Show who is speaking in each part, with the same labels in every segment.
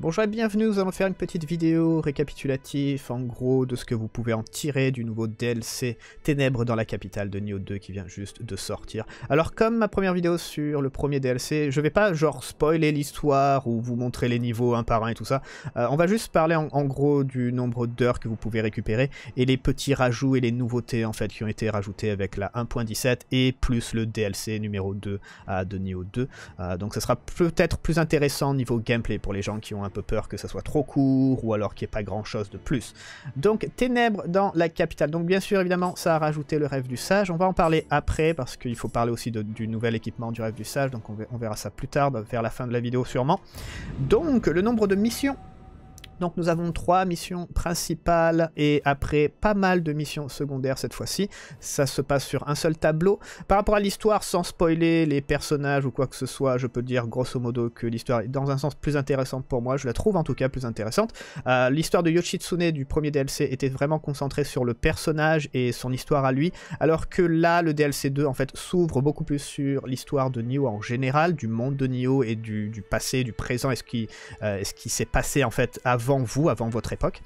Speaker 1: Bonjour et bienvenue, nous allons faire une petite vidéo récapitulative en gros de ce que vous pouvez en tirer du nouveau DLC Ténèbres dans la capitale de Nioh 2 qui vient juste de sortir. Alors comme ma première vidéo sur le premier DLC, je vais pas genre spoiler l'histoire ou vous montrer les niveaux un par un et tout ça, euh, on va juste parler en, gros du nombre d'heures que vous pouvez récupérer et les petits rajouts et les nouveautés en fait qui ont été rajoutés avec la 1.17 et plus le DLC numéro 2 à de Nioh 2. Euh, donc ça sera peut-être plus intéressant niveau gameplay pour les gens qui ont un peu peur que ça soit trop court ou alors qu'il n'y ait pas grand chose de plus. Donc ténèbres dans la capitale. Donc bien sûr évidemment ça a rajouté le rêve du sage. On va en parler après parce qu'il faut parler aussi du nouvel équipement du rêve du sage. Donc on verra ça plus tard vers la fin de la vidéo sûrement. Donc le nombre de missions donc nous avons trois missions principales et après pas mal de missions secondaires cette fois-ci. Ça se passe sur un seul tableau. Par rapport à l'histoire, sans spoiler les personnages ou quoi que ce soit, je peux dire grosso modo que l'histoire est dans un sens plus intéressante pour moi. Je la trouve en tout cas plus intéressante. Euh, l'histoire de Yoshitsune du premier DLC était vraiment concentrée sur le personnage et son histoire à lui, alors que là le DLC 2 en fait s'ouvre beaucoup plus sur l'histoire de Nioh en général, du monde de Nioh et du, passé, du présent et ce qui, euh, ce qui s'est passé en fait avant avant vous, avant votre époque.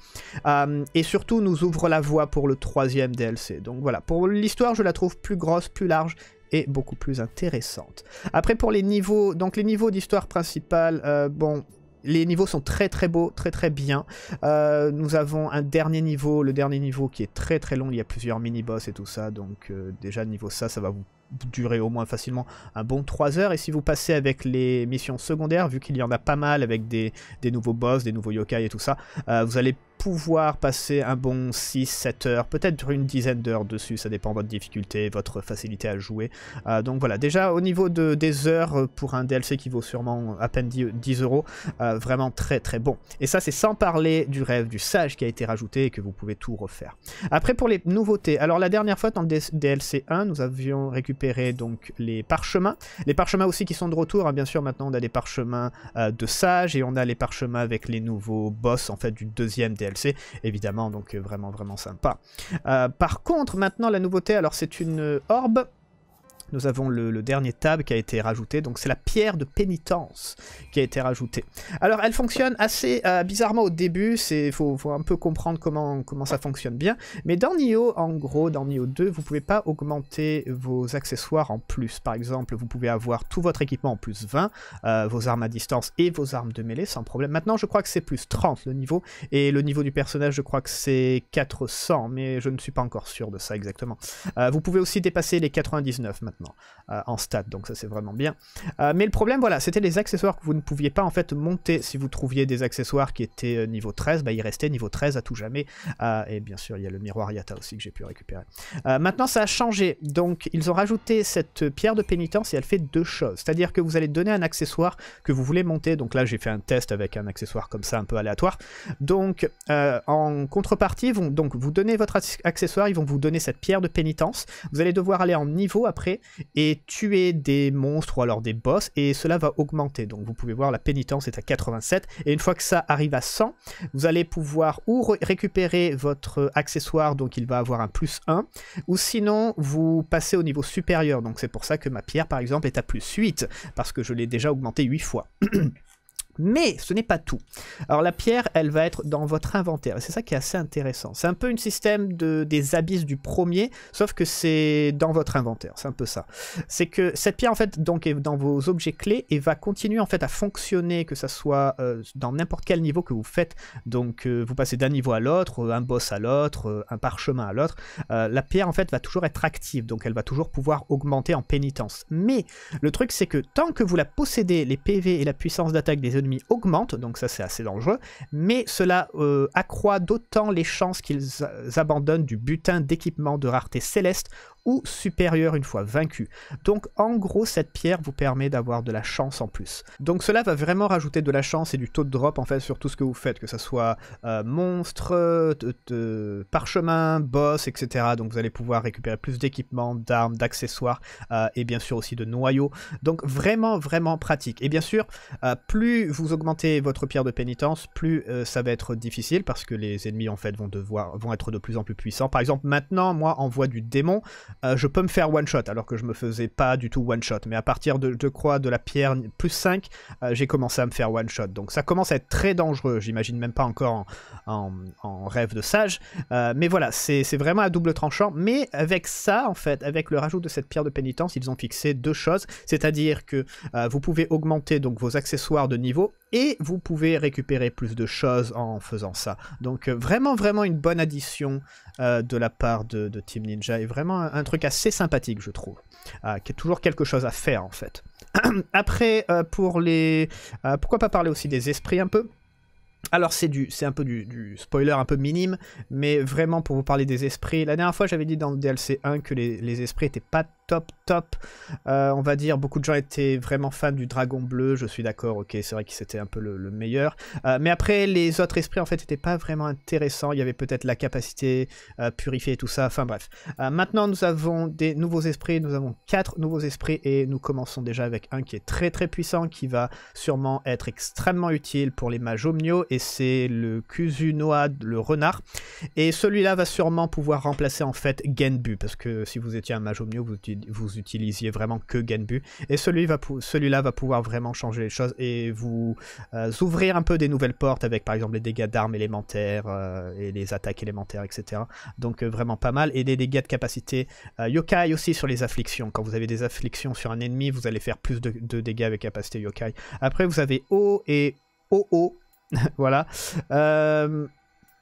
Speaker 1: Euh, et surtout nous ouvre la voie pour le troisième DLC. Donc voilà, pour l'histoire je la trouve plus grosse, plus large et beaucoup plus intéressante. Après pour les niveaux, donc les niveaux d'histoire principale, euh, bon, les niveaux sont très très beaux, très très bien. Euh, nous avons un dernier niveau, le dernier niveau qui est très très long, il y a plusieurs mini-boss et tout ça, donc déjà niveau ça, ça va vous durer au moins facilement un bon 3 heures. Et si vous passez avec les missions secondaires, vu qu'il y en a pas mal avec des, des nouveaux boss, des nouveaux yokai et tout ça, euh, vous allez pouvoir passer un bon 6-7 heures, peut-être une dizaine d'heures dessus, ça dépend de votre difficulté, votre facilité à jouer. Euh, donc voilà, déjà au niveau de, des heures euh, pour un DLC qui vaut sûrement à peine 10 euros, euh, vraiment très très bon. Et ça c'est sans parler du rêve du sage qui a été rajouté et que vous pouvez tout refaire. Après pour les nouveautés, alors la dernière fois dans le DLC 1, nous avions récupéré donc les parchemins, les parchemins aussi qui sont de retour, hein, bien sûr maintenant on a des parchemins de sage et on a les parchemins avec les nouveaux boss en fait du deuxième DLC c'est évidemment, donc euh, vraiment, vraiment sympa. Euh, par contre, maintenant, la nouveauté, alors c'est une euh, orbe nous avons le, dernier tab qui a été rajouté, donc c'est la pierre de pénitence qui a été rajoutée. Alors elle fonctionne assez euh, bizarrement au début, c'est faut, un peu comprendre comment, comment ça fonctionne bien, mais dans Nioh, en gros, dans Nioh 2, vous pouvez pas augmenter vos accessoires en plus. Par exemple, vous pouvez avoir tout votre équipement en plus 20, euh, vos armes à distance et vos armes de mêlée sans problème. Maintenant, je crois que c'est plus 30 le niveau, et le niveau du personnage, je crois que c'est 400, mais je ne suis pas encore sûr de ça exactement. Euh, vous pouvez aussi dépasser les 99 maintenant. Euh, en stade donc ça c'est vraiment bien. Euh, mais le problème, voilà, c'était les accessoires que vous ne pouviez pas en fait monter. Si vous trouviez des accessoires qui étaient euh, niveau 13, bah, il restait niveau 13 à tout jamais. et bien sûr, il y a le miroir Yata aussi que j'ai pu récupérer. maintenant, ça a changé. Donc, ils ont rajouté cette pierre de pénitence et elle fait deux choses. C'est-à-dire que vous allez donner un accessoire que vous voulez monter. Donc là, j'ai fait un test avec un accessoire comme ça, un peu aléatoire. Donc, en contrepartie, donc vous donnez votre accessoire, ils vont vous donner cette pierre de pénitence. Vous allez devoir aller en niveau après et tuer des monstres ou alors des boss et cela va augmenter. Donc vous pouvez voir la pénitence est à 87 et une fois que ça arrive à 100, vous allez pouvoir ou récupérer votre accessoire donc il va avoir un plus 1 ou sinon vous passez au niveau supérieur. Donc c'est pour ça que ma pierre par exemple est à plus 8 parce que je l'ai déjà augmenté 8 fois. Mais ce n'est pas tout. Alors la pierre, elle va être dans votre inventaire. C'est ça qui est assez intéressant. C'est un peu un système de, des abysses du premier, sauf que c'est dans votre inventaire. C'est un peu ça. C'est que cette pierre, en fait, donc, est dans vos objets clés et va continuer en fait à fonctionner, que ça soit euh, dans n'importe quel niveau que vous faites. Donc euh, vous passez d'un niveau à l'autre, euh, un boss à l'autre, un parchemin à l'autre. la pierre, en fait, va toujours être active. Donc elle va toujours pouvoir augmenter en pénitence. Mais le truc, c'est que tant que vous la possédez, les PV et la puissance d'attaque des augmente, donc ça c'est assez dangereux, mais cela euh, accroît d'autant les chances qu'ils abandonnent du butin d'équipement de rareté céleste ou supérieur une fois vaincu. Donc en gros cette pierre vous permet d'avoir de la chance en plus. Donc cela va vraiment rajouter de la chance et du taux de drop en fait sur tout ce que vous faites, que ce soit euh, monstre, parchemin, boss, etc. Donc vous allez pouvoir récupérer plus d'équipements, d'armes, d'accessoires euh, et bien sûr aussi de noyaux. Donc vraiment vraiment pratique. Et bien sûr, euh, plus vous augmentez votre pierre de pénitence, plus ça va être difficile parce que les ennemis en fait vont devoir vont être de plus en plus puissants. Par exemple maintenant moi en voie du démon, euh, je peux me faire one shot, alors que je me faisais pas du tout one shot. Mais à partir de, je crois, de la pierre plus 5, euh, j'ai commencé à me faire one shot. Donc ça commence à être très dangereux. J'imagine même pas encore en, rêve de sage. Euh, mais voilà, c'est vraiment à double tranchant. Mais avec ça, en fait, avec le rajout de cette pierre de pénitence, ils ont fixé deux choses. C'est-à-dire que vous pouvez augmenter donc vos accessoires de niveau et vous pouvez récupérer plus de choses en faisant ça. Donc euh, vraiment vraiment une bonne addition euh, de la part de, Team Ninja et vraiment un, truc assez sympathique je trouve, euh, qui est toujours quelque chose à faire en fait. Après pour les, pourquoi pas parler aussi des esprits un peu? Alors c'est du, c'est un peu du, spoiler un peu minime, mais vraiment pour vous parler des esprits. La dernière fois j'avais dit dans le DLC 1 que les, esprits étaient pas top top. Euh, on va dire beaucoup de gens étaient vraiment fans du dragon bleu. Je suis d'accord, ok, c'est vrai que c'était un peu le, meilleur. Euh, mais après les autres esprits en fait n'étaient pas vraiment intéressants. Il y avait peut-être la capacité euh, purifier purifiée et tout ça. Enfin bref. maintenant nous avons des nouveaux esprits. Nous avons quatre nouveaux esprits et nous commençons déjà avec un qui est très très puissant, qui va sûrement être extrêmement utile pour les mages et c'est le Kuzunoa, le renard. Et celui-là va sûrement pouvoir remplacer en fait Genbu, parce que si vous étiez un mage vous, vous utilisiez vraiment que Genbu. Et celui-là va, pouvoir vraiment changer les choses et vous euh, ouvrir un peu des nouvelles portes avec par exemple les dégâts d'armes élémentaires euh, et les attaques élémentaires, etc. Donc euh, vraiment pas mal. Et des dégâts de capacité yokai aussi sur les afflictions. Quand vous avez des afflictions sur un ennemi, vous allez faire plus de, de dégâts avec capacité yokai. Après, vous avez O et OO voilà. Euh,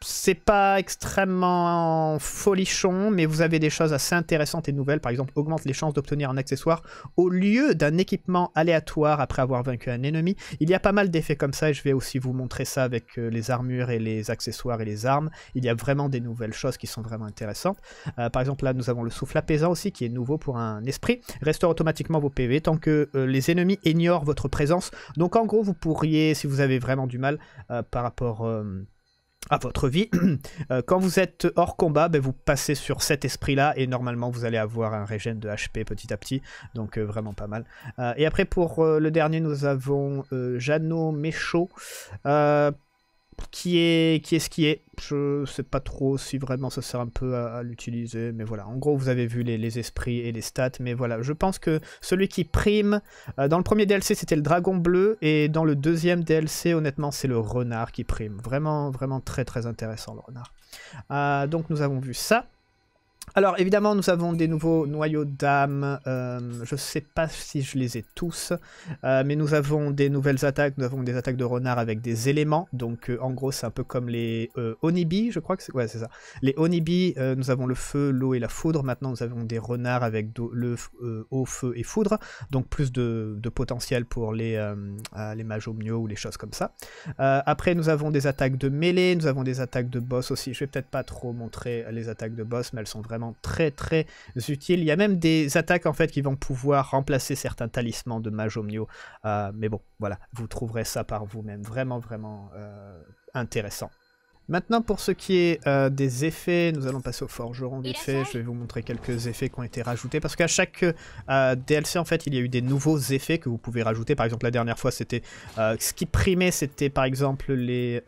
Speaker 1: c'est pas extrêmement folichon, mais vous avez des choses assez intéressantes et nouvelles. Par exemple, augmente les chances d'obtenir un accessoire au lieu d'un équipement aléatoire après avoir vaincu un ennemi. Il y a pas mal d'effets comme ça et je vais aussi vous montrer ça avec euh, les armures et les accessoires et les armes. Il y a vraiment des nouvelles choses qui sont vraiment intéressantes. Euh, par exemple, là, nous avons le souffle apaisant aussi qui est nouveau pour un esprit. Restaure automatiquement vos PV tant que euh, les ennemis ignorent votre présence. Donc, en gros, vous pourriez, si vous avez vraiment du mal par rapport à votre vie. Euh, quand vous êtes hors combat, ben, vous passez sur cet esprit-là et normalement vous allez avoir un régène de HP petit à petit, donc euh, vraiment pas mal. Euh, et après pour le dernier, nous avons Jeannot Méchaud qui est, qui est ce qui est. Je sais pas trop si vraiment ça sert un peu à, l'utiliser, mais voilà. En gros, vous avez vu les, esprits et les stats, mais voilà. Je pense que celui qui prime, euh, dans le premier DLC, c'était le dragon bleu, et dans le deuxième DLC, honnêtement, c'est le renard qui prime. Vraiment, vraiment très très intéressant, le renard. Euh, donc nous avons vu ça. Alors évidemment nous avons des nouveaux noyaux d'âme, je euh, je sais pas si je les ai tous, euh, mais nous avons des nouvelles attaques, nous avons des attaques de renard avec des éléments, donc euh, en gros c'est un peu comme les Onibi, je crois que c'est ça. Les Onibi, nous avons le feu, l'eau et la foudre, maintenant nous avons des renards avec le feu et foudre, donc plus de, potentiel pour les, les ou les choses comme ça. après nous avons des attaques de mêlée, nous avons des attaques de boss aussi, je vais peut-être pas trop montrer les attaques de boss, mais elles sont vraiment vraiment très très utile. Il y a même des attaques en fait qui vont pouvoir remplacer certains talismans de mage euh, mais bon, voilà, vous trouverez ça par vous-même. Vraiment, vraiment euh, intéressant. Maintenant, pour ce qui est euh, des effets, nous allons passer au forgeron d'effets fait. Je vais vous montrer quelques effets qui ont été rajoutés. Parce qu'à chaque DLC, en fait, il y a eu des nouveaux effets que vous pouvez rajouter. Par exemple, la dernière fois, c'était... ce qui primait, c'était par exemple les...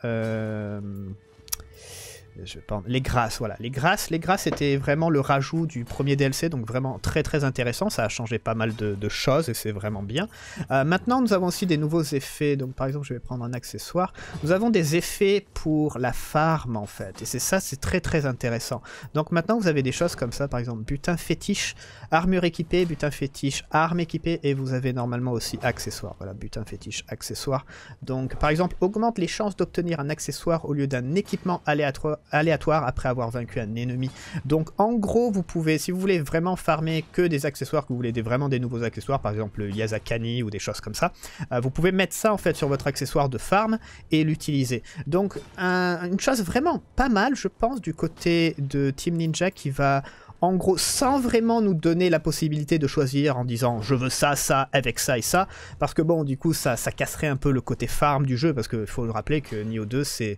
Speaker 1: Je, les grâces, voilà. Les grâces, les grâces étaient vraiment le rajout du premier DLC, donc vraiment très très intéressant. Ça a changé pas mal de, choses et c'est vraiment bien. Euh, maintenant, nous avons aussi des nouveaux effets. Donc par exemple, je vais prendre un accessoire. Nous avons des effets pour la farm en fait. Et c'est ça, c'est très très intéressant. Donc maintenant, vous avez des choses comme ça, par exemple, butin fétiche, armure équipée, butin fétiche, arme équipée, et vous avez normalement aussi accessoire. Voilà, butin fétiche, accessoire. Donc par exemple, augmente les chances d'obtenir un accessoire au lieu d'un équipement aléatoire aléatoire après avoir vaincu un ennemi. Donc en gros, vous pouvez, si vous voulez vraiment farmer que des accessoires, que vous voulez des, vraiment des nouveaux accessoires, par exemple le Yazakani ou des choses comme ça, euh, vous pouvez mettre ça en fait sur votre accessoire de farm et l'utiliser. Donc une chose vraiment pas mal, je pense, du côté de Team Ninja qui va en gros, sans vraiment nous donner la possibilité de choisir en disant je veux ça, ça, avec ça et ça, parce que bon, du coup, ça, casserait un peu le côté farm du jeu, parce qu'il faut le rappeler que Nioh 2, c'est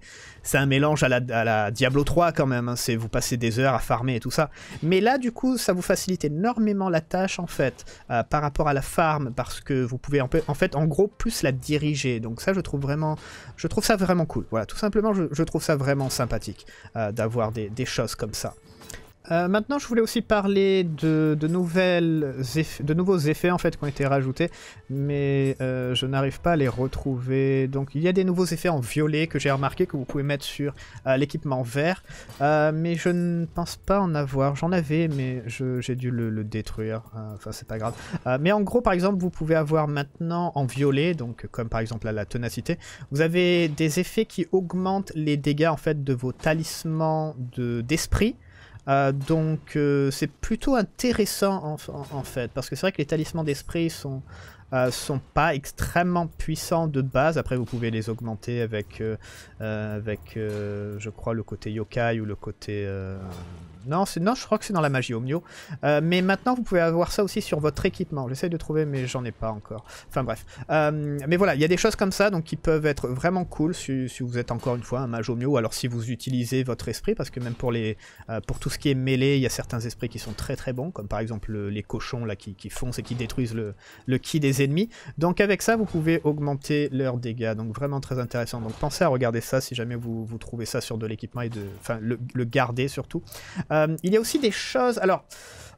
Speaker 1: un mélange à la, à la, Diablo 3 quand même, hein. c'est vous passez des heures à farmer et tout ça. Mais là, du coup, ça vous facilite énormément la tâche, en fait, euh, par rapport à la farm, parce que vous pouvez en, fait, en gros, plus la diriger. Donc ça, je trouve vraiment, je trouve ça vraiment cool. Voilà, tout simplement, je, trouve ça vraiment sympathique euh, d'avoir des choses comme ça. Euh, maintenant, je voulais aussi parler de, de nouvelles de nouveaux effets en fait qui ont été rajoutés, mais euh, je n'arrive pas à les retrouver. Donc, il y a des nouveaux effets en violet que j'ai remarqué que vous pouvez mettre sur euh, l'équipement vert, mais je ne pense pas en avoir. J'en avais, mais j'ai dû le, détruire. Enfin, c'est pas grave. mais en gros, par exemple, vous pouvez avoir maintenant en violet, donc comme par exemple la tenacité, vous avez des effets qui augmentent les dégâts en fait de vos talismans d'esprit. Euh, donc euh, c'est plutôt intéressant en, fait, parce que c'est vrai que les talismans d'esprit sont, euh, sont pas extrêmement puissants de base. Après vous pouvez les augmenter avec, avec je crois, le côté yokai ou le côté... Non, non, je crois que c'est dans la magie Omio. Euh, mais maintenant, vous pouvez avoir ça aussi sur votre équipement. J'essaie de trouver, mais j'en ai pas encore. Enfin bref. Euh, mais voilà, il y a des choses comme ça donc qui peuvent être vraiment cool si, vous êtes encore une fois un mage omio, ou alors si vous utilisez votre esprit, parce que même pour les euh, pour tout ce qui est mêlé, il y a certains esprits qui sont très très bons, comme par exemple les cochons là qui, foncent et qui détruisent le, le ki des ennemis. Donc avec ça, vous pouvez augmenter leurs dégâts. Donc vraiment très intéressant. Donc pensez à regarder ça si jamais vous, trouvez ça sur de l'équipement et de. Enfin, le, garder surtout. Euh, il y a aussi des choses... Alors,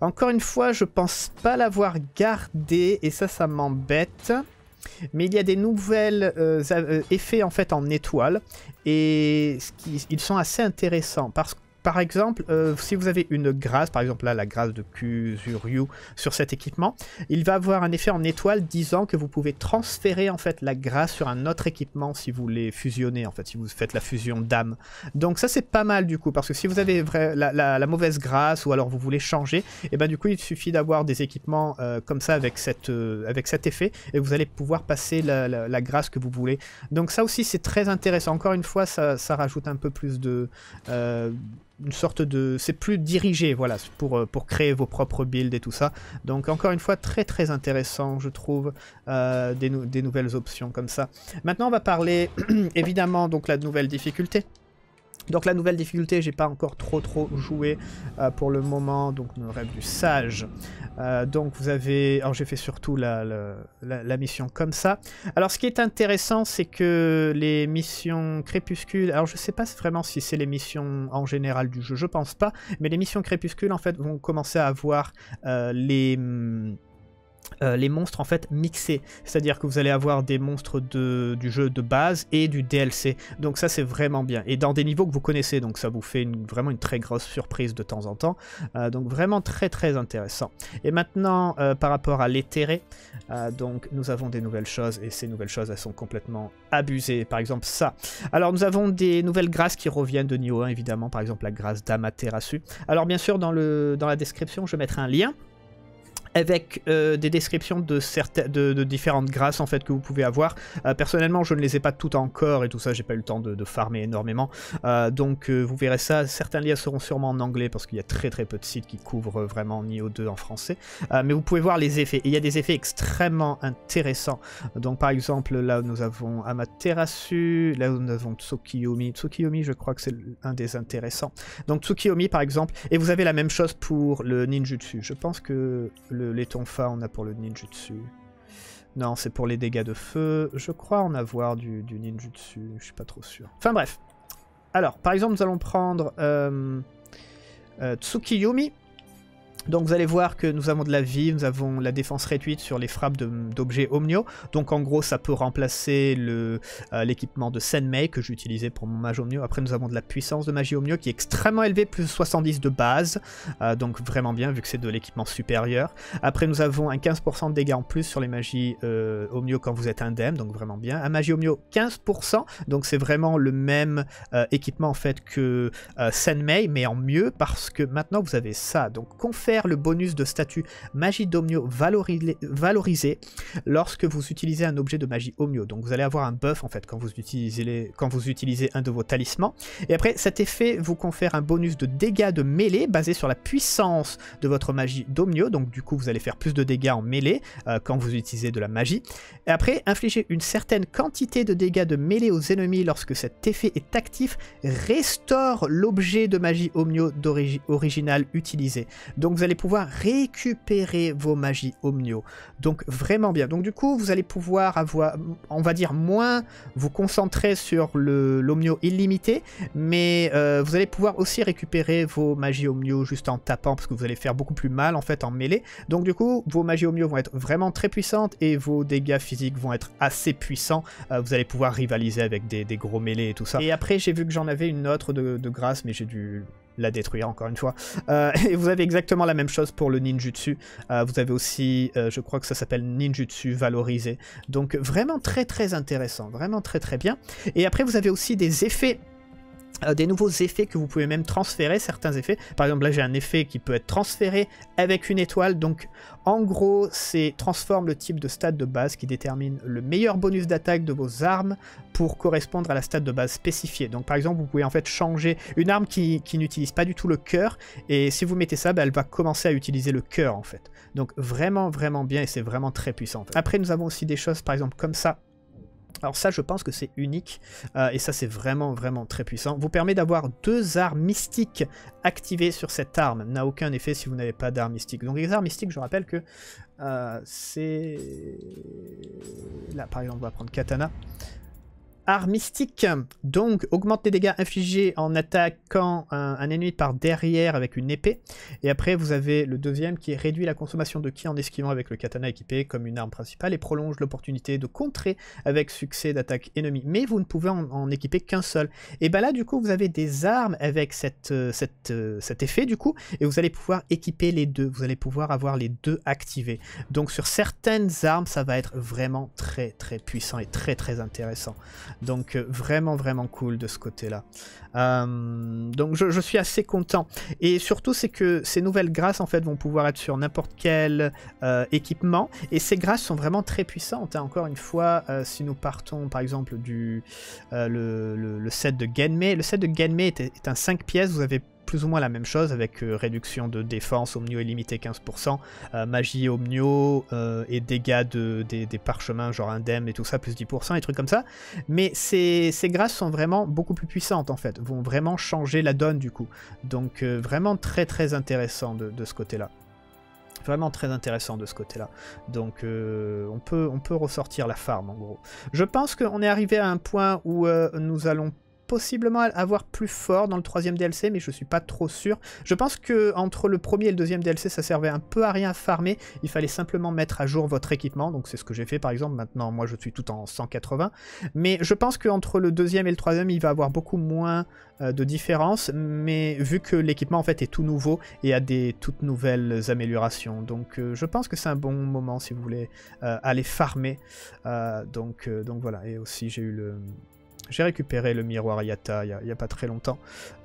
Speaker 1: encore une fois, je pense pas l'avoir gardé, et ça, ça m'embête. Mais il y a des nouvelles euh, euh, effets en fait en étoile, et ils sont assez intéressants, parce que par exemple, euh, si vous avez une grâce, par exemple là la grâce de Kuzuryu sur cet équipement, il va avoir un effet en étoile disant que vous pouvez transférer en fait la grâce sur un autre équipement si vous les fusionnez en fait, si vous faites la fusion d'âme. Donc ça c'est pas mal du coup, parce que si vous avez la, mauvaise grâce ou alors vous voulez changer, et eh ben du coup il suffit d'avoir des équipements euh, comme ça avec, cette, euh, avec cet effet et vous allez pouvoir passer la, grâce que vous voulez. Donc ça aussi c'est très intéressant. Encore une fois, ça, rajoute un peu plus de, une sorte de c'est plus dirigé voilà pour euh, pour créer vos propres builds et tout ça donc encore une fois très très intéressant je trouve euh, des, des nouvelles options comme ça maintenant on va parler évidemment donc la nouvelle difficulté donc la nouvelle difficulté, j'ai pas encore trop trop joué euh, pour le moment, donc le rêve du sage. Euh, donc vous avez... Alors oh, j'ai fait surtout la, la, mission comme ça. Alors ce qui est intéressant, c'est que les missions crépuscules... Alors je sais pas vraiment si c'est les missions en général du jeu, je pense pas, mais les missions crépuscule en fait vont commencer à avoir euh, les... Hum, euh, les monstres en fait mixés. C'est-à-dire que vous allez avoir des monstres de, du jeu de base et du DLC. Donc ça c'est vraiment bien. Et dans des niveaux que vous connaissez, donc ça vous fait vraiment une très grosse surprise de temps en temps. Euh, donc vraiment très très intéressant. Et maintenant euh, par rapport à l'éthéré, donc nous avons des nouvelles choses et ces nouvelles choses elles sont complètement abusées. Par exemple ça. Alors nous avons des nouvelles grâces qui reviennent de niveau 1 évidemment, par exemple la grâce d'Amaterasu. Alors bien sûr dans, le, dans la description je mettrai un lien avec euh, des descriptions de, certaines, de, différentes grâces en fait que vous pouvez avoir. Euh, personnellement, je ne les ai pas toutes encore et tout ça, j'ai pas eu le temps de, farmer énormément. Euh, donc vous verrez ça. Certains liens seront sûrement en anglais parce qu'il y a très très peu de sites qui couvrent vraiment Nioh 2 en français. mais vous pouvez voir les effets. il y a des effets extrêmement intéressants. Donc par exemple, là nous avons Amaterasu, là nous avons Tsukiyomi. Tsukiyomi, je crois que c'est un des intéressants. Donc Tsukiyomi par exemple. Et vous avez la même chose pour le ninjutsu. Je pense que le, les tonfa, on a pour le ninjutsu. Non, c'est pour les dégâts de feu. Je crois en avoir du, du ninjutsu, je suis pas trop sûr. Enfin bref. Alors, par exemple, nous allons prendre euh, euh Tsukiyumi. Donc vous allez voir que nous avons de la vie, nous avons la défense réduite sur les frappes d'objets Omnio. Donc en gros ça peut remplacer euh, l'équipement de Senmei que j'utilisais pour mon mage Omnio. Après nous avons de la puissance de magie Omnio qui est extrêmement élevée, plus 70 de base. Euh, donc vraiment bien vu que c'est de l'équipement supérieur. Après nous avons un 15% de dégâts en plus sur les magies euh, Omnio quand vous êtes indemne, donc vraiment bien. Un magie Omnio 15%, donc c'est vraiment le même euh, équipement en fait que Senmei mais en mieux parce que maintenant vous avez ça. Donc confère le bonus de statut magie d'Omnio valorisé, lorsque vous utilisez un objet de magie Omnio. Donc vous allez avoir un buff en fait quand vous utilisez, les, quand vous utilisez un de vos talismans. Et après cet effet vous confère un bonus de dégâts de mêlée basé sur la puissance de votre magie d'Omnio. Donc du coup vous allez faire plus de dégâts en mêlée euh, quand vous utilisez de la magie. Et après infliger une certaine quantité de dégâts de mêlée aux ennemis lorsque cet effet est actif restaure l'objet de magie Omnio d'origine original utilisé. Donc vous allez pouvoir récupérer vos magies Omnio. Donc vraiment bien. Donc du coup, vous allez pouvoir avoir, on va dire, moins vous concentrer sur l'Omnio illimité, mais euh, vous allez pouvoir aussi récupérer vos magies Omnio juste en tapant, parce que vous allez faire beaucoup plus mal en fait en mêlée. Donc du coup, vos magies Omnio vont être vraiment très puissantes et vos dégâts physiques vont être assez puissants. Euh, vous allez pouvoir rivaliser avec des, gros mêlées et tout ça. Et après, j'ai vu que j'en avais une autre de grâce, mais j'ai dû la détruire encore une fois. Euh, et vous avez exactement la même chose pour le ninjutsu. Euh, vous avez aussi, euh, je crois que ça s'appelle ninjutsu valorisé. Donc vraiment très très intéressant, vraiment très très bien. Et après vous avez aussi des effets euh, des nouveaux effets que vous pouvez même transférer, certains effets. Par exemple, là j'ai un effet qui peut être transféré avec une étoile. Donc en gros, c'est transforme le type de stade de base qui détermine le meilleur bonus d'attaque de vos armes pour correspondre à la stade de base spécifiée. Donc par exemple, vous pouvez en fait changer une arme qui, n'utilise pas du tout le cœur. Et si vous mettez ça, bah, elle va commencer à utiliser le cœur en fait. Donc vraiment, vraiment bien et c'est vraiment très puissant. Après, nous avons aussi des choses par exemple comme ça alors ça, je pense que c'est unique, euh, et ça c'est vraiment vraiment très puissant. Vous permet d'avoir deux arts mystiques activées sur cette arme. N'a aucun effet si vous n'avez pas d'armes mystiques. Donc les arts mystiques, je rappelle que euh, c'est... Là par exemple, on va prendre Katana. Armistique, mystique. Donc, augmente les dégâts infligés en attaquant un, ennemi par derrière avec une épée. Et après, vous avez le deuxième qui réduit la consommation de ki en esquivant avec le katana équipé comme une arme principale et prolonge l'opportunité de contrer avec succès d'attaque ennemie. Mais vous ne pouvez en, équiper qu'un seul. Et ben là, du coup, vous avez des armes avec euh, euh, cet effet, du coup, et vous allez pouvoir équiper les deux. Vous allez pouvoir avoir les deux activés. Donc, sur certaines armes, ça va être vraiment très, très puissant et très, très intéressant. Donc euh, vraiment vraiment cool de ce côté-là. Euh, donc je, suis assez content. Et surtout c'est que ces nouvelles grâces en fait vont pouvoir être sur n'importe quel euh, équipement. Et ces grâces sont vraiment très puissantes. Hein. Encore une fois, si nous partons par exemple du le, set de Genmei, le set de Genmei est, est un 5 pièces, vous avez plus ou moins la même chose avec euh, réduction de défense, Omnio illimité 15%, magie Omnio euh, et dégâts de, des, parchemins genre indemne et tout ça, plus 10%, et trucs comme ça. Mais ces, ces grâces sont vraiment beaucoup plus puissantes en fait, vont vraiment changer la donne du coup. Donc euh, vraiment très très intéressant de, ce côté-là vraiment très intéressant de ce côté-là. Donc on, peut, on peut ressortir la farm en gros. Je pense qu'on est arrivé à un point où nous allons possiblement avoir plus fort dans le troisième DLC, mais je suis pas trop sûr. Je pense que entre le premier et le deuxième DLC, ça servait un peu à rien à farmer. Il fallait simplement mettre à jour votre équipement, donc c'est ce que j'ai fait par exemple. Maintenant, moi, je suis tout en 180. Mais je pense qu'entre le deuxième et le troisième, il va avoir beaucoup moins euh, de différence, mais vu que l'équipement en fait est tout nouveau et a des toutes nouvelles améliorations. Donc euh, je pense que c'est un bon moment si vous voulez euh, aller farmer. donc, donc voilà, et aussi j'ai eu le... J'ai récupéré le miroir Yata il n'y a, pas très longtemps.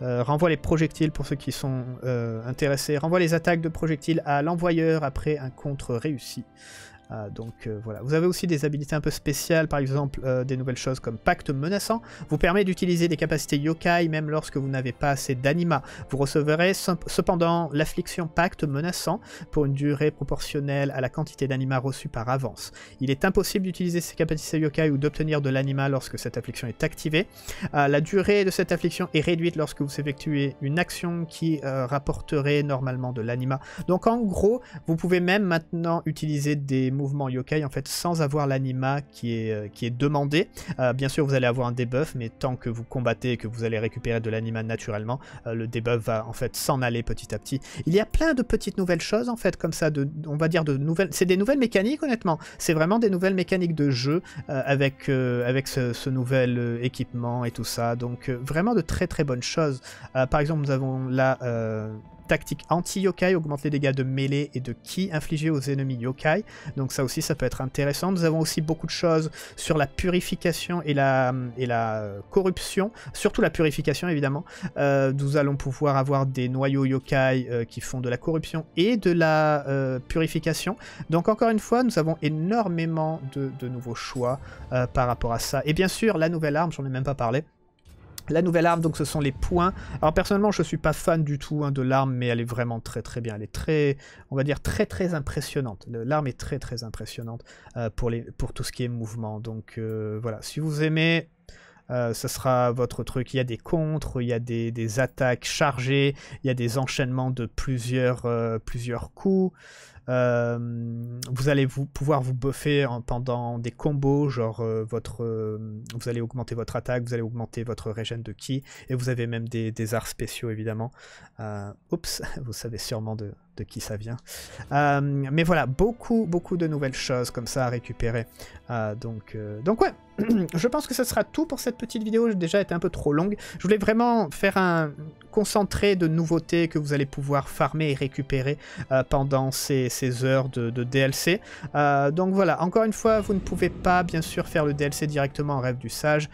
Speaker 1: Euh, renvoie les projectiles pour ceux qui sont euh, intéressés. Renvoie les attaques de projectiles à l'envoyeur après un contre réussi. Euh, donc euh, voilà. Vous avez aussi des habilités un peu spéciales, par exemple euh, des nouvelles choses comme Pacte Menaçant, vous permet d'utiliser des capacités yokai même lorsque vous n'avez pas assez d'anima. Vous recevrez cependant l'affliction Pacte Menaçant pour une durée proportionnelle à la quantité d'anima reçue par avance. Il est impossible d'utiliser ces capacités yokai ou d'obtenir de l'anima lorsque cette affliction est activée. la durée de cette affliction est réduite lorsque vous effectuez une action qui rapporterait normalement de l'anima. Donc en gros, vous pouvez même maintenant utiliser des mouvement yokai en fait sans avoir l'anima qui est, euh, qui est demandé. Euh, bien sûr vous allez avoir un debuff mais tant que vous combattez et que vous allez récupérer de l'anima naturellement, euh, le debuff va en fait s'en aller petit à petit. Il y a plein de petites nouvelles choses en fait comme ça, de, on va dire de nouvelles... C'est des nouvelles mécaniques honnêtement, c'est vraiment des nouvelles mécaniques de jeu avec, avec ce, ce nouvel équipement et tout ça. Donc vraiment de très très bonnes choses. par exemple nous avons là tactique anti-yokai augmente les dégâts de mêlée et de ki infligés aux ennemis yokai. Donc ça aussi, ça peut être intéressant. Nous avons aussi beaucoup de choses sur la purification et la, et la corruption, surtout la purification évidemment. Euh, nous allons pouvoir avoir des noyaux yokai euh, qui font de la corruption et de la euh, purification. Donc encore une fois, nous avons énormément de, de nouveaux choix par rapport à ça. Et bien sûr, la nouvelle arme, j'en ai même pas parlé. La nouvelle arme, donc ce sont les points. Alors personnellement, je ne suis pas fan du tout hein, de l'arme, mais elle est vraiment très très bien. Elle est très, on va dire, très très impressionnante. L'arme est très très impressionnante euh, pour, les, pour tout ce qui est mouvement. Donc euh, voilà, si vous aimez, euh, ce sera votre truc. Il y a des contres, il y a des, attaques chargées, il y a des enchaînements de plusieurs, plusieurs coups. Euh, vous allez pouvoir vous buffer pendant des combos, genre euh, votre, euh, vous allez augmenter votre attaque, vous allez augmenter votre régène de ki, et vous avez même des, des arts spéciaux évidemment. oups, vous savez sûrement de, de qui ça vient. Euh, mais voilà, beaucoup, beaucoup de nouvelles choses comme ça à récupérer. Euh, donc, euh, donc ouais, je pense que ce sera tout pour cette petite vidéo. J'ai déjà été un peu trop longue. Je voulais vraiment faire un concentré de nouveautés que vous allez pouvoir farmer et récupérer pendant ces, heures de, de DLC. donc voilà, encore une fois, vous ne pouvez pas bien sûr faire le DLC directement en rêve du sage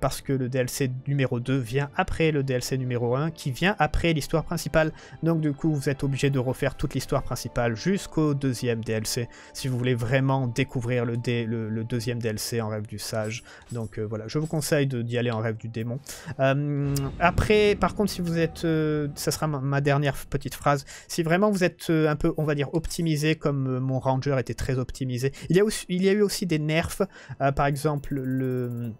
Speaker 1: parce que le DLC numéro 2 vient après le DLC numéro 1 qui vient après l'histoire principale. Donc du coup, vous êtes obligé de refaire faire toute l'histoire principale jusqu'au deuxième DLC, si vous voulez vraiment découvrir le, le, deuxième DLC en rêve du sage. Donc euh, voilà, je vous conseille d'y aller en rêve du démon. Euh, après, par contre, si vous êtes, euh, ça sera ma, dernière petite phrase, si vraiment vous êtes un peu, on va dire, optimisé, comme mon Ranger était très optimisé, il y aussi, il y a eu aussi des nerfs, par exemple le...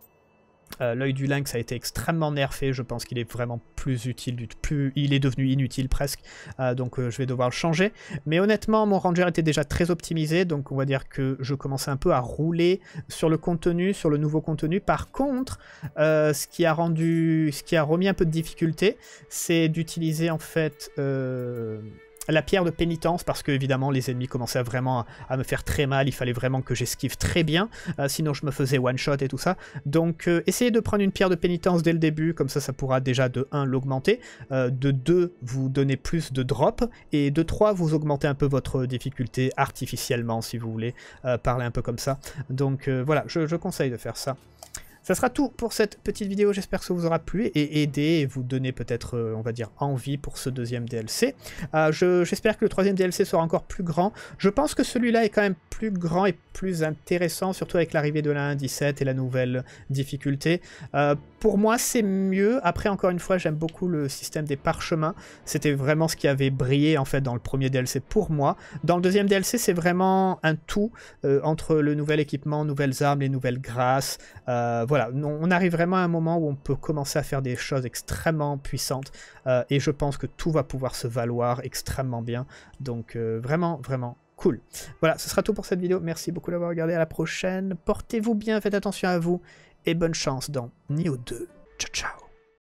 Speaker 1: Euh, l'œil du lynx a été extrêmement nerfé, je pense qu'il est vraiment plus utile, du plus il est devenu inutile presque, euh, donc euh, je vais devoir le changer. Mais honnêtement, mon ranger était déjà très optimisé, donc on va dire que je commençais un peu à rouler sur le contenu, sur le nouveau contenu. Par contre, ce qui a rendu, ce qui a remis un peu de difficulté, c'est d'utiliser en fait la pierre de pénitence parce que évidemment les ennemis commençaient vraiment à me faire très mal, il fallait vraiment que j'esquive très bien, euh, sinon je me faisais one shot et tout ça. Donc euh, essayez de prendre une pierre de pénitence dès le début, comme ça ça pourra déjà de 1 l'augmenter, euh, de 2 vous donner plus de drop, et de 3 vous augmentez un peu votre difficulté artificiellement si vous voulez parler un peu comme ça. Donc voilà, je conseille de faire ça. Ça sera tout pour cette petite vidéo, j'espère que ça vous aura plu et aidé et vous donner peut-être, euh, on va dire, envie pour ce deuxième DLC. Euh, j'espère que le troisième DLC sera encore plus grand. Je pense que celui-là est quand même plus grand et plus intéressant, surtout avec l'arrivée de la 1.17 et la nouvelle difficulté. Euh, pour moi, c'est mieux. Après, encore une fois, j'aime beaucoup le système des parchemins. C'était vraiment ce qui avait brillé, en fait, dans le premier DLC pour moi. Dans le deuxième DLC, c'est vraiment un tout euh, entre le nouvel équipement, nouvelles armes, les nouvelles grâces. Euh, voilà, on arrive vraiment à un moment où on peut commencer à faire des choses extrêmement puissantes. Euh, et je pense que tout va pouvoir se valoir extrêmement bien. Donc, vraiment, vraiment, cool. Voilà, ce sera tout pour cette vidéo. Merci beaucoup d'avoir regardé. À la prochaine. Portez-vous bien, faites attention à vous et bonne chance dans nio 2. Ciao ciao